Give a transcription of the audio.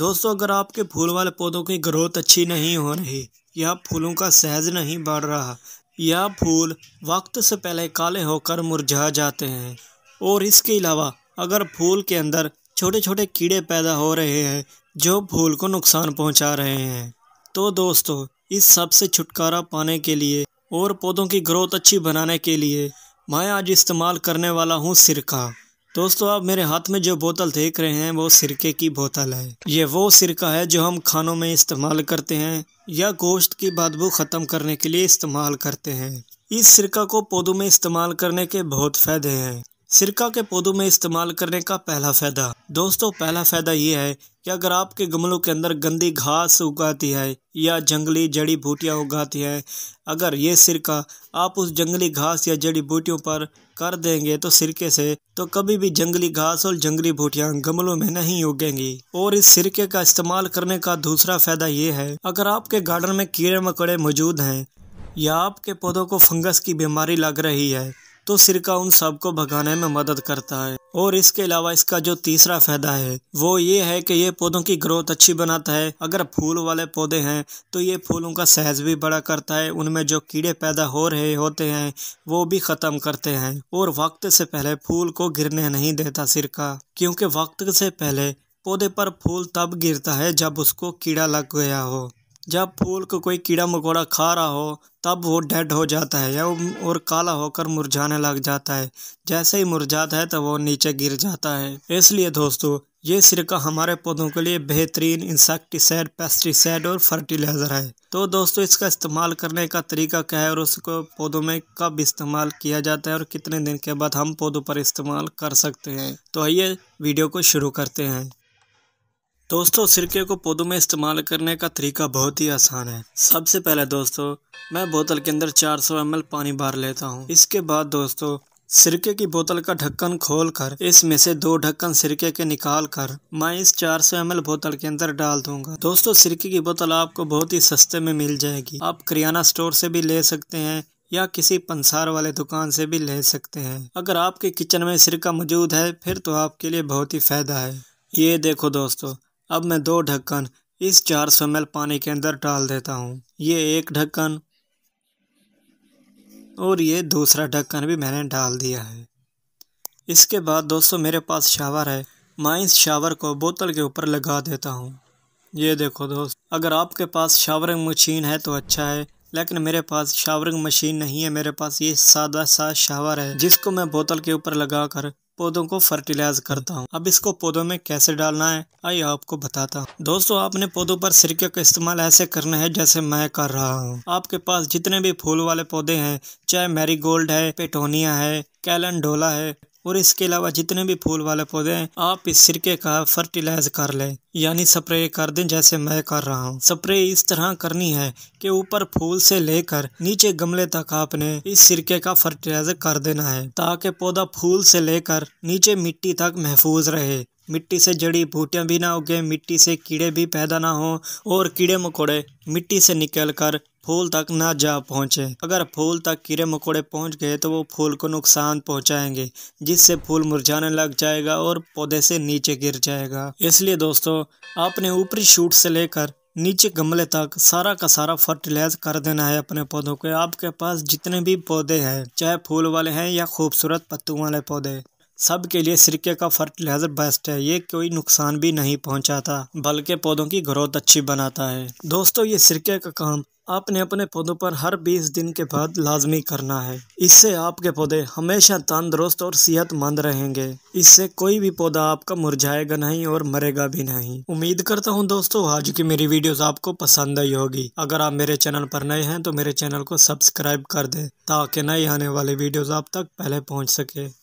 दोस्तों अगर आपके फूल वाले पौधों की ग्रोथ अच्छी नहीं हो रही या फूलों का साइज नहीं बढ़ रहा या फूल वक्त से पहले काले होकर मुरझा जाते हैं और इसके अलावा अगर फूल के अंदर छोटे छोटे कीड़े पैदा हो रहे हैं जो फूल को नुकसान पहुंचा रहे हैं तो दोस्तों इस सब से छुटकारा पाने के लिए और पौधों की ग्रोथ अच्छी बनाने के लिए मैं आज इस्तेमाल करने वाला हूँ सिरका दोस्तों आप मेरे हाथ में जो बोतल देख रहे हैं वो सिरके की बोतल है ये वो सिरका है जो हम खानों में इस्तेमाल करते हैं या गोश्त की बदबू ख़त्म करने के लिए इस्तेमाल करते हैं इस सिरका को पौधों में इस्तेमाल करने के बहुत फ़ायदे हैं सिरका के पौधों में इस्तेमाल करने का पहला फ़ायदा दोस्तों पहला फ़ायदा ये है कि अगर आपके गमलों के अंदर गंदी घास उगाती है या जंगली जड़ी बूटियाँ उगाती हैं अगर ये सिरका आप उस जंगली घास या जड़ी बूटियों पर कर देंगे तो सिरके से तो कभी भी जंगली घास और जंगली बूटियाँ गमलों में नहीं उगेंगी और इस सिरके का इस्तेमाल करने का दूसरा फ़ायदा ये है अगर आपके गार्डन में कीड़े मकोड़े मौजूद हैं या आपके पौधों को फंगस की बीमारी लग रही है तो सिरका उन सब को भगाने में मदद करता है और इसके अलावा इसका जो तीसरा फायदा है वो ये है कि ये पौधों की ग्रोथ अच्छी बनाता है अगर फूल वाले पौधे हैं तो ये फूलों का साइज भी बड़ा करता है उनमें जो कीड़े पैदा हो रहे होते हैं वो भी ख़त्म करते हैं और वक्त से पहले फूल को गिरने नहीं देता सिरका क्योंकि वक्त से पहले पौधे पर फूल तब गिरता है जब उसको कीड़ा लग गया हो जब फूल को कोई कीड़ा मकोड़ा खा रहा हो तब वो डेड हो जाता है या और काला होकर मुरझाने लग जाता है जैसे ही मुरझाता है तब वो नीचे गिर जाता है इसलिए दोस्तों ये सिरका हमारे पौधों के लिए बेहतरीन इंसेक्टिसाइड पेस्टिसाइड और फर्टिलाइज़र है तो दोस्तों इसका इस्तेमाल करने का तरीका क्या है और उसको पौधों में कब इस्तेमाल किया जाता है और कितने दिन के बाद हम पौधों पर इस्तेमाल कर सकते हैं तो आइए वीडियो को शुरू करते हैं दोस्तों सिरके को पौधों में इस्तेमाल करने का तरीका बहुत ही आसान है सबसे पहले दोस्तों मैं बोतल के अंदर 400 सौ पानी भर लेता हूँ इसके बाद दोस्तों सिरके की बोतल का ढक्कन खोलकर इसमें से दो ढक्कन सिरके के निकाल कर मैं इस 400 सौ बोतल के अंदर डाल दूंगा दोस्तों सिरके की बोतल आपको बहुत ही सस्ते में मिल जाएगी आप किराना स्टोर से भी ले सकते हैं या किसी पंसार वाले दुकान से भी ले सकते हैं अगर आपके किचन में सिरका मौजूद है फिर तो आपके लिए बहुत ही फ़ायदा है ये देखो दोस्तों अब मैं दो ढक्कन इस 400 ml पानी के अंदर डाल देता हूँ ये एक ढक्कन और ये दूसरा ढक्कन भी मैंने डाल दिया है इसके बाद दोस्तों मेरे पास शावर है मैं इस शावर को बोतल के ऊपर लगा देता हूँ ये देखो दोस्त अगर आपके पास शावरिंग मशीन है तो अच्छा है लेकिन मेरे पास शावरिंग मशीन नहीं है मेरे पास ये सादा सा शावर है जिसको मैं बोतल के ऊपर लगा कर पौधों को फर्टिलाइज करता हूँ अब इसको पौधों में कैसे डालना है आइए आपको बताता हूँ दोस्तों आपने पौधों पर सिरके का इस्तेमाल ऐसे करना है जैसे मैं कर रहा हूँ आपके पास जितने भी फूल वाले पौधे हैं चाहे मैरीगोल्ड है पेटोनिया है कैलन है और इसके अलावा जितने भी फूल वाले पौधे हैं आप इस सिरके का फर्टिलाइज कर लें यानी स्प्रे कर दें जैसे मैं कर रहा हूँ स्प्रे इस तरह करनी है कि ऊपर फूल से लेकर नीचे गमले तक आपने इस सिरके का फर्टिलाइजर कर देना है ताकि पौधा फूल से लेकर नीचे मिट्टी तक महफूज रहे मिट्टी से जड़ी बूटियाँ भी ना उगे मिट्टी से कीड़े भी पैदा ना हो और कीड़े मकोड़े मिट्टी से निकल कर फूल तक ना जा पहुँचे अगर फूल तक कीड़े मकोड़े पहुँच गए तो वो फूल को नुकसान पहुँचाएंगे जिससे फूल मुरझाने लग जाएगा और पौधे से नीचे गिर जाएगा इसलिए दोस्तों आपने ऊपरी शूट से लेकर नीचे गमले तक सारा का सारा फर्टिलाइज कर देना है अपने पौधों के आपके पास जितने भी पौधे हैं चाहे फूल वाले हैं या खूबसूरत पत्तों वाले पौधे सब के लिए सिरके का फर्टिलाइज़र बेस्ट है ये कोई नुकसान भी नहीं पहुंचाता बल्कि पौधों की ग्रोथ अच्छी बनाता है दोस्तों ये सिरके का काम आपने अपने पौधों पर हर 20 दिन के बाद लाजमी करना है इससे आपके पौधे हमेशा तंदुरुस्त और सेहतमंद रहेंगे इससे कोई भी पौधा आपका मुरझाएगा नहीं और मरेगा भी नहीं उम्मीद करता हूँ दोस्तों आज की मेरी वीडियोस आपको पसंद आई होगी अगर आप मेरे चैनल पर नए हैं तो मेरे चैनल को सब्सक्राइब कर दे ताकि नई आने वाली वीडियोज आप तक पहले पहुँच सके